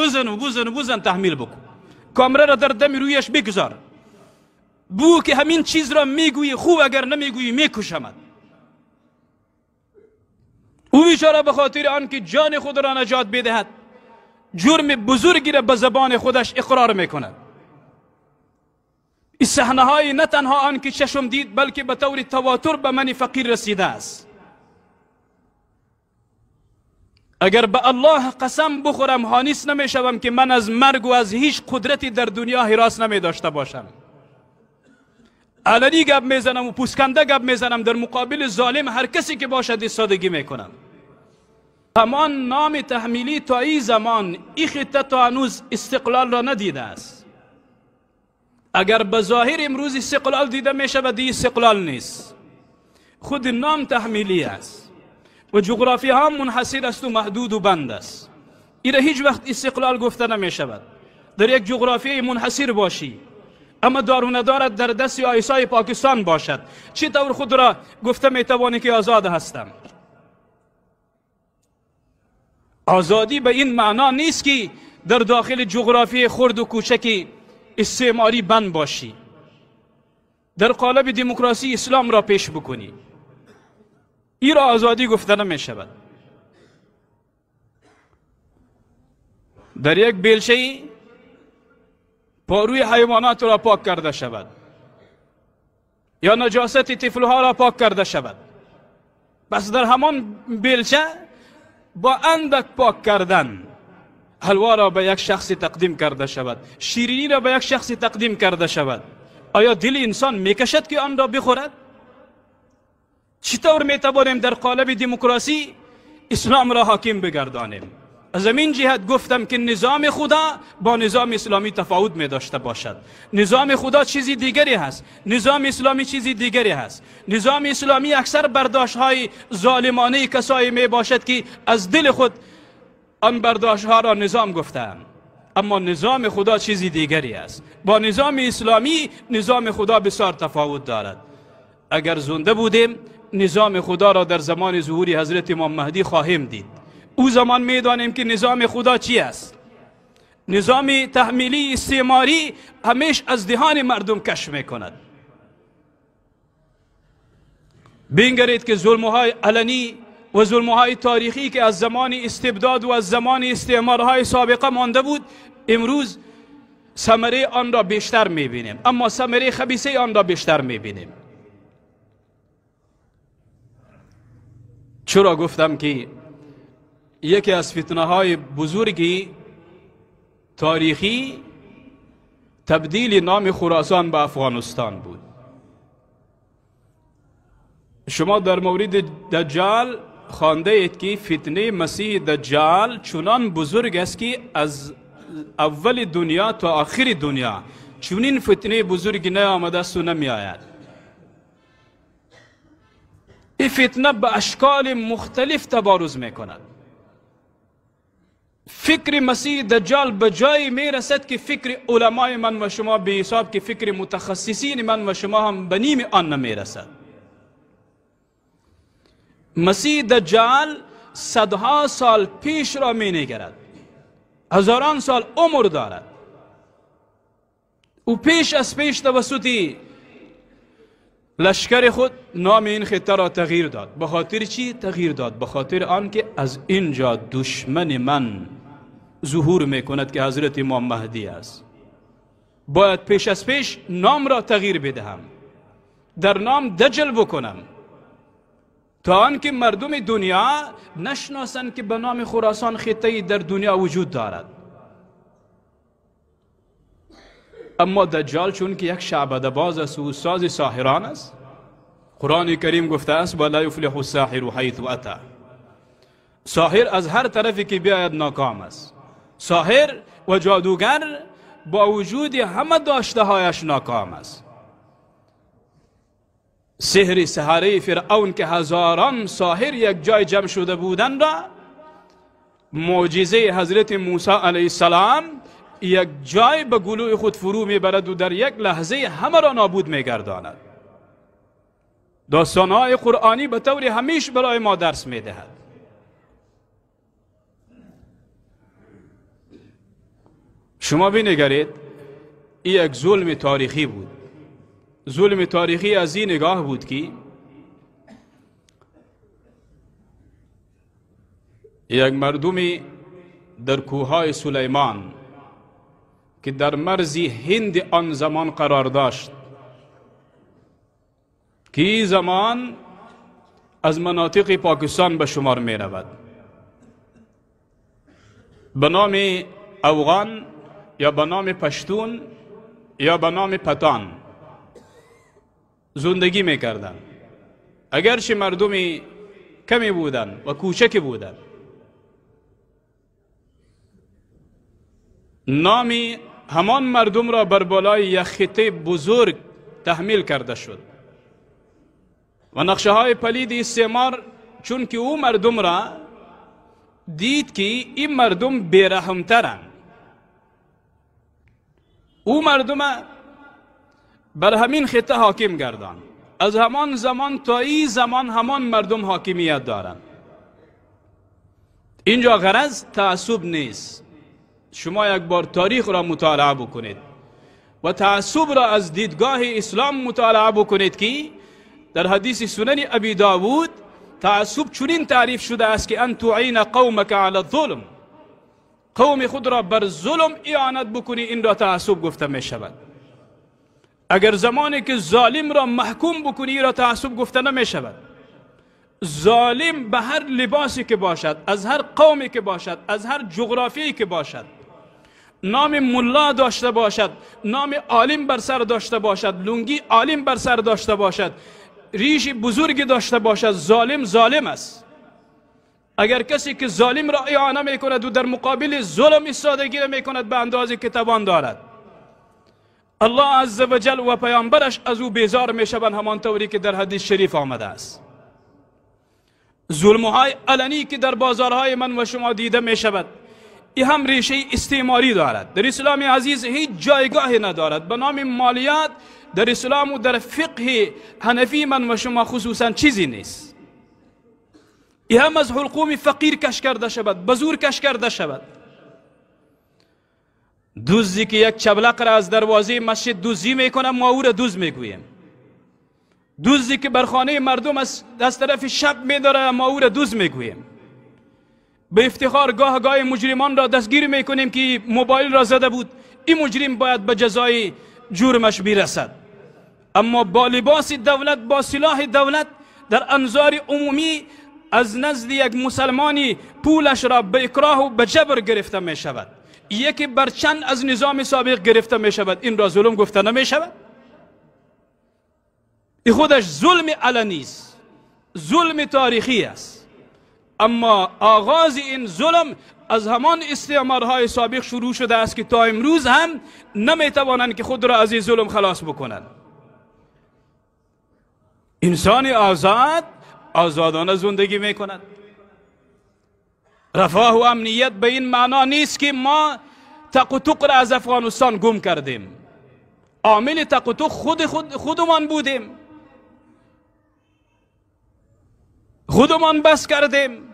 بزن و بزن و بزن تحمیل بکن کامره را در دم رویش بگذار بو که همین چیز را میگویی خوب اگر نمیگویی میکشمد او بیچاره به خاطر آنکه جان خود را نجات بدهد جرم بزرگی را به زبان خودش اقرار میکند این صحنه های نه تنها آن که چشم دید بلکه به طور تواتر به منی فقیر رسیده است اگر به الله قسم بخورم حانیس نمیشوم که من از مرگ و از هیچ قدرتی در دنیا حراس نمی داشته باشم علنی گپ میزنم و پوسکنده گپ میزنم در مقابل ظالم هر کسی که باشد سادگی میکنم همان نام تحمیلی تا این زمان این خطه تا هنوز استقلال را ندیده است اگر به ظاهر امروز استقلال دیده می شود دی استقلال نیست خود نام تحمیلی است و جغرافی ها منحصر است و محدود و بند است این هیچ وقت استقلال گفته نمی شود در یک جغرافی منحصر باشی اما دارو ندارد در دست آیسای پاکستان باشد طور خود را گفته می توانی که آزاد هستم آزادی به این معنا نیست که در داخل جغرافی خرد و کوچکی استعماری بند باشی در قالب دموکراسی اسلام را پیش بکنی ای را آزادی گفته شود در یک بیلچه پاروی حیوانات را پاک کرده شود یا نجاست تفلها را پاک کرده شود پس در همان بیلچه با اندک پاک کردن حلوا را به یک شخصی تقدیم کرده شود شیرینی را به یک شخصی تقدیم کرده شود آیا دل انسان میکشد که آن را بخورد چطور می توانیم در قالب دموکراسی اسلام را حاکم بگردانیم از این جهت گفتم که نظام خدا با نظام اسلامی تفاوت می داشته باشد نظام خدا چیزی دیگری هست نظام اسلامی چیزی دیگری هست نظام اسلامی اکثر برداشت های ظالمانه کسایی می باشد که از دل خود آن برداشت ها را نظام گفتم اما نظام خدا چیزی دیگری است با نظام اسلامی نظام خدا بسیار تفاوت دارد اگر زنده بودیم نظام خدا را در زمان ظهور حضرت امام مهدی خواهیم دید او زمان میدانیم که نظام خدا چی است نظام تحمیلی استعماری همیش از دهان مردم کش میکند بینگرید که ظلمهای علنی و های تاریخی که از زمان استبداد و از زمان استعمارهای سابقه مانده بود امروز ثمره آن را بیشتر میبینیم اما ثمره خبیسه آن را بیشتر میبینیم چرا گفتم که یکی از فتنه های بزرگی تاریخی تبدیل نام خراسان به افغانستان بود شما در مورد دجال خوانده اید که فتنه مسیح دجال چنان بزرگ است که از اول دنیا تا آخر دنیا چونین فتنه بزرگی نیامده است و نمی آید این فتنه به اشکال مختلف تبارز میکند فکر مسیح دجال به جایی می رسد که فکر علمای من و شما به حساب که فکر متخصصین من و شما هم به نیم آن نمیرسد رسد مسیح دجال صدها سال پیش را می نگرد هزاران سال عمر دارد او پیش از پیش توسطی لشکر خود نام این خطه را تغییر داد به خاطر چی تغییر داد به خاطر آنکه از اینجا دشمن من ظهور میکند که حضرت امام مهدی است باید پیش از پیش نام را تغییر بدهم در نام دجل بکنم تا آنکه مردم دنیا نشناسند که به نام خراسان خطه در دنیا وجود دارد اما دجال چون که یک شعبده باز است و ساز ساحران است قرآن کریم گفته است ولا یفلح الساحر حیث اتا ساحر از هر طرفی که بیاید ناکام است ساحر و جادوگر با وجود همه داشته هایش ناکام است سحر سهره فرعون که هزاران ساحر یک جای جمع شده بودند را معجزه حضرت موسی علیه السلام یک جای به گلو خود فرو میبرد و در یک لحظه همه را نابود میگرداند داستانهای قرآنی به طور همیش برای ما درس میدهد شما بینگرید این یک ظلم تاریخی بود ظلم تاریخی از این نگاه بود که یک مردمی در کوههای سلیمان که در مرزی هند آن زمان قرار داشت که این زمان از مناطق پاکستان به شمار می رود به نام اوغان یا به نام پشتون یا به نام پتان زندگی می کردن اگرچه مردمی کمی بودن و کوچک بودن نامی همان مردم را بر بالای یک خطه بزرگ تحمیل کرده شد و نقشه های پلید استعمار چون که او مردم را دید که این مردم بیرحمترند او مردم بر همین خطه حاکم گردان از همان زمان تا این زمان همان مردم حاکمیت دارند اینجا غرض تعصب نیست شما یک بار تاریخ را مطالعه بکنید و تعصب را از دیدگاه اسلام مطالعه بکنید که در حدیث سنن ابی داوود تعصب چنین تعریف شده است که ان تعین قومک علی الظلم قوم خود را بر ظلم اعانت بکنی این را تعصب گفته می شود اگر زمانی که ظالم را محکوم بکنی را تعصب گفته نمی شود ظالم به هر لباسی که باشد از هر قومی که باشد از هر جغرافیایی که باشد نام ملا داشته باشد نام عالم بر سر داشته باشد لونگی عالم بر سر داشته باشد ریش بزرگی داشته باشد ظالم ظالم است اگر کسی که ظالم را اعانه می کند و در مقابل ظلم را می کند به اندازه که توان دارد الله عز و جل و پیامبرش از او بیزار می همان طوری که در حدیث شریف آمده است ظلم های علنی که در بازارهای من و شما دیده می شود ای هم ریشه استعماری دارد در اسلام عزیز هیچ جایگاهی ندارد به نام مالیات در اسلام و در فقه حنفی من و شما خصوصا چیزی نیست ای هم از حلقوم فقیر کش کرده شود بزور کش کرده شود دوزی که یک چبلق را از دروازه مسجد دوزی میکنه ما او را دوز میگویم. دوزی که بر خانه مردم از, طرف شب میداره ما او را دوز میگویم. به افتخار گاه گاه مجرمان را دستگیر می کنیم که موبایل را زده بود این مجرم باید به جزای جرمش برسد اما با لباس دولت با سلاح دولت در انظار عمومی از نزد یک مسلمانی پولش را به اکراه و به جبر گرفته می شود یکی بر چند از نظام سابق گرفته می شود این را ظلم گفته نمی شود ای خودش ظلم علنی است ظلم تاریخی است اما آغاز این ظلم از همان استعمارهای سابق شروع شده است که تا امروز هم نمیتوانند که خود را از این ظلم خلاص بکنند انسان آزاد آزادانه زندگی میکند رفاه و امنیت به این معنا نیست که ما تقطق را از افغانستان گم کردیم عامل تقطق خود خودمان بودیم خودمان بس کردیم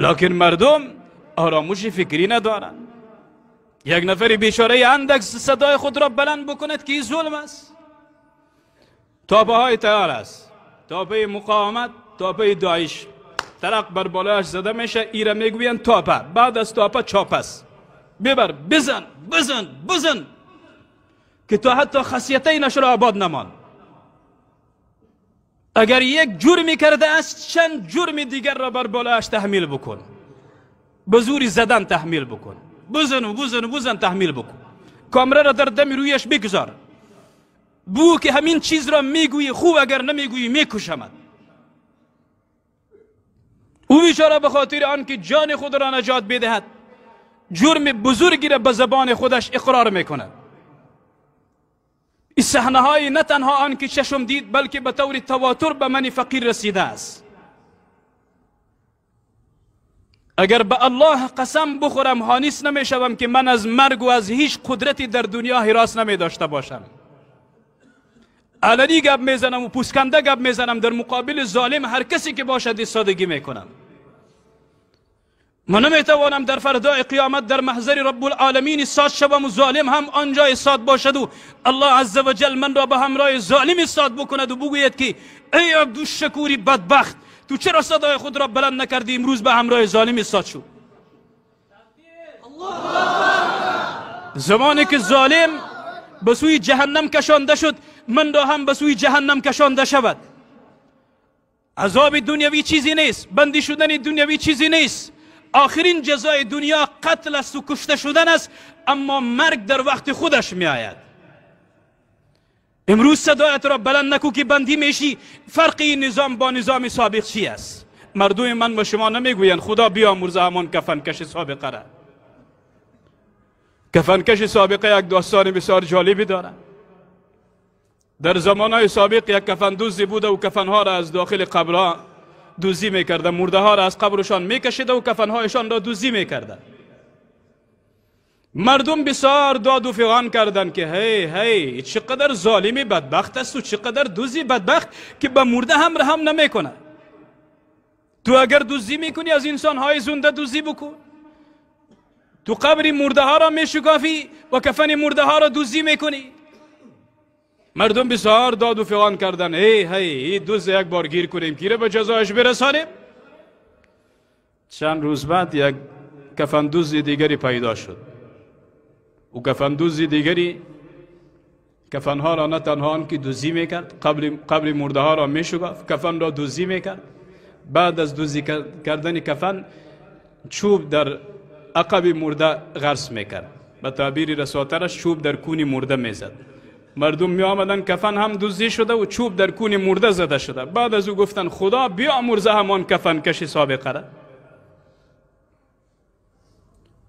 لکن مردم آراموش فکری ندارن یک نفر بیچاره اندک صدای خود را بلند بکند که این ظلم است تابه های تیار است تاپه مقاومت تاپه داعش ترق بر بالایش زده میشه ایره میگوین تاپه بعد از تاپه چاپ است ببر بزن بزن بزن که تا حتی خاصیت اینش را آباد نمان اگر یک جرمی کرده است چند جرم دیگر را بر بالایش تحمیل بکن به زوری زدن تحمیل بکن بزن و بزن و بزن تحمیل بکن کامره را در دم رویش بگذار بو که همین چیز را میگویی خوب اگر نمیگویی میکشمد او بیچاره به خاطر آنکه جان خود را نجات بدهد جرم بزرگی را به زبان خودش اقرار میکند این صحنه های نه تنها آن که چشم دید بلکه به طور تواتر به من فقیر رسیده است اگر به الله قسم بخورم هانیس نمی شوم که من از مرگ و از هیچ قدرتی در دنیا حراس نمی داشته باشم علنی گپ میزنم و پوسکنده گپ میزنم در مقابل ظالم هر کسی که باشد می میکنم ما نمیتوانم در فردای قیامت در محضر رب العالمین ایستاد شوم و ظالم هم آنجا ایستاد باشد و الله عز و جل من را به همراه ظالم ایستاد بکند و بگوید که ای عبد شکوری بدبخت تو چرا صدای خود را بلند نکردی امروز به همراه ظالم ایستاد شو زمانی که ظالم به سوی جهنم کشانده شد من را هم به سوی جهنم کشانده شود عذاب دنیوی چیزی نیست بندی شدن دنیوی چیزی نیست آخرین جزای دنیا قتل است و کشته شدن است اما مرگ در وقت خودش می آید امروز صدایت را بلند نکو که بندی میشی فرقی نظام با نظام سابق چی است مردم من و شما نمیگویند خدا بیامرز همان کفنکش سابقه را کفنکش سابقه یک داستان بسیار جالبی دارد در زمانهای سابق یک کفندوزی بوده و کفنها را از داخل قبران. دوزی میکرده مرده ها را از قبرشان میکشیده و هایشان را دوزی میکرده مردم بسیار داد و فغان کردن که هی هی چقدر ظالمی بدبخت است و چقدر دوزی بدبخت که به مرده هم رحم نمیکنه تو اگر دوزی میکنی از انسان های زنده دوزی بکن تو قبر مرده ها را میشکافی و کفن مرده ها را دوزی میکنی مردم بسیار داد و فغان کردن ای هی دوز یک بار گیر کنیم کیره به جزایش برسانیم چند روز بعد یک کفندوز دیگری پیدا شد او کفندوز دیگری کفنها را نه تنها که دوزی میکرد قبل, قبل مرده ها را میشگفت کفن را دوزی میکرد بعد از دوزی کردن کفن چوب در عقب مرده غرس میکرد به تعبیر رساترش چوب در کونی مرده میزد مردم می آمدن کفن هم دوزی شده و چوب در کون مرده زده شده بعد از او گفتن خدا بیامرزه همان کفن کشی سابقه را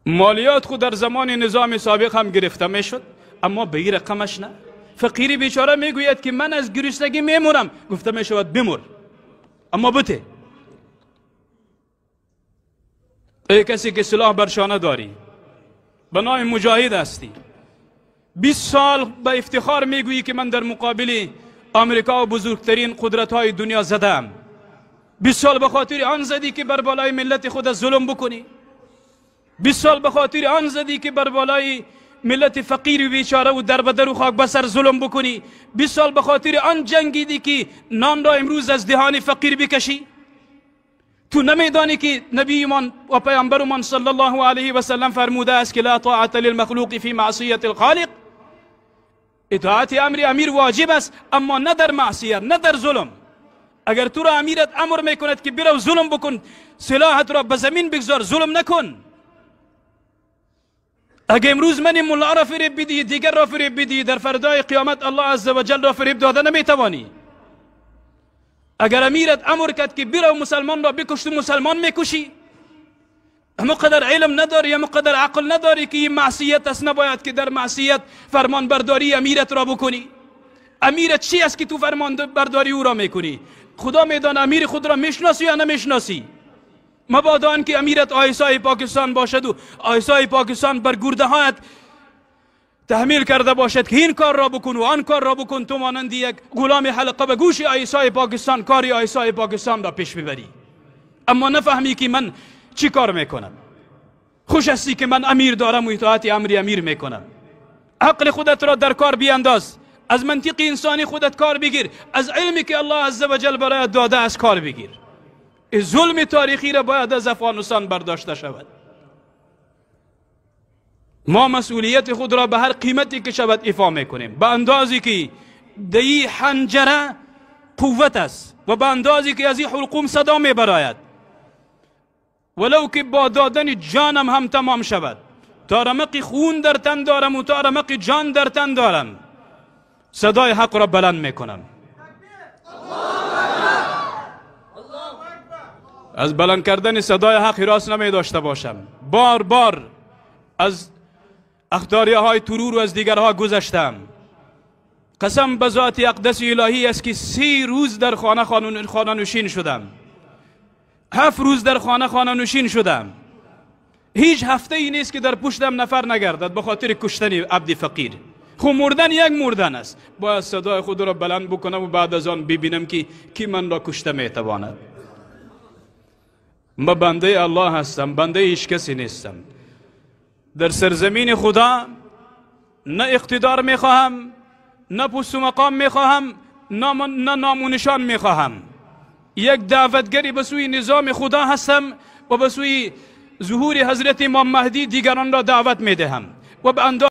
مالیات خود در زمان نظام سابق هم گرفته می شد اما به این رقمش نه فقیری بیچاره گوید که من از گریستگی میمورم گفته می شود بمور اما بته ای کسی که سلاح بر شانه داری بنای مجاهد هستی 20 سال با افتخار میگویی که من در مقابل آمریکا و بزرگترین قدرت های دنیا زدم 20 سال به خاطر آن زدی که بر بالای ملت خود ظلم بکنی 20 سال به خاطر آن زدی که بر بالای ملت فقیر و بیچاره و در بدر و خاک بسر ظلم بکنی 20 سال به خاطر آن جنگیدی که نان را امروز از دهان فقیر بکشی تو نمیدانی که نبی من و پیامبرمان صلی الله علیه و سلم فرموده است که لا طاعت للمخلوق فی معصیت الخالق اطاعت امر امیر واجب است اما نه در معصیت نه در ظلم اگر تو را امیرت امر میکند که برو ظلم بکن سلاحت را به زمین بگذار ظلم نکن اگر امروز من ملا را فریب بدی دیگر را فریب بدی در فردای قیامت الله جل را فریب داده نمیتوانی اگر امیرت امر کرد که برو مسلمان را بکش مسلمان میکشی اما قدر علم نداری اما قدر عقل نداری که این معصیت است نباید که در معصیت فرمان برداری امیرت را بکنی امیرت چی است که تو فرمان برداری او را میکنی خدا میدان امیر خود را میشناسی یا نمیشناسی مبادا که امیرت آیسای پاکستان باشد و آیسای پاکستان بر گرده هایت تحمیل کرده باشد که این کار را بکن و آن کار را بکن تو مانند یک غلام حلقه به گوش آیسای پاکستان کاری آیسای پاکستان را پیش ببری اما نفهمی که من چی کار میکنم خوش هستی که من امیر دارم و اطاعت امری امیر میکنم عقل خودت را در کار بیانداز از منطق انسانی خودت کار بگیر از علمی که الله جل برایت داده از کار بگیر ظلم تاریخی را باید از افغانستان برداشته شود ما مسئولیت خود را به هر قیمتی که شود ایفا میکنیم به اندازی که دی حنجره قوت است و به اندازی که از این حلقوم صدا میبراید ولو که با دادن جانم هم تمام شود تا رمق خون در تن دارم و تا رمق جان در تن دارم صدای حق را بلند میکنم از بلند کردن صدای حق راست نمی داشته باشم بار بار از اختاری های ترور و از دیگرها گذشتم قسم به ذات اقدس الهی است که سی روز در خانه خانون خانه نشین شدم هفت روز در خانه خانه نشین شدم هیچ هفته ای نیست که در پشتم نفر نگردد به خاطر کشتن عبد فقیر خو خب مردن یک مردن است باید صدای خود را بلند بکنم و بعد از آن ببینم که کی من را کشته میتواند ما بنده الله هستم بنده هیچ کسی نیستم در سرزمین خدا نه اقتدار میخواهم نه پست و مقام میخواهم نه, نه نام و نشان میخواهم یک دعوتگری به سوی نظام خدا هستم و به سوی ظهور حضرت امام مهدی دیگران را دعوت می و به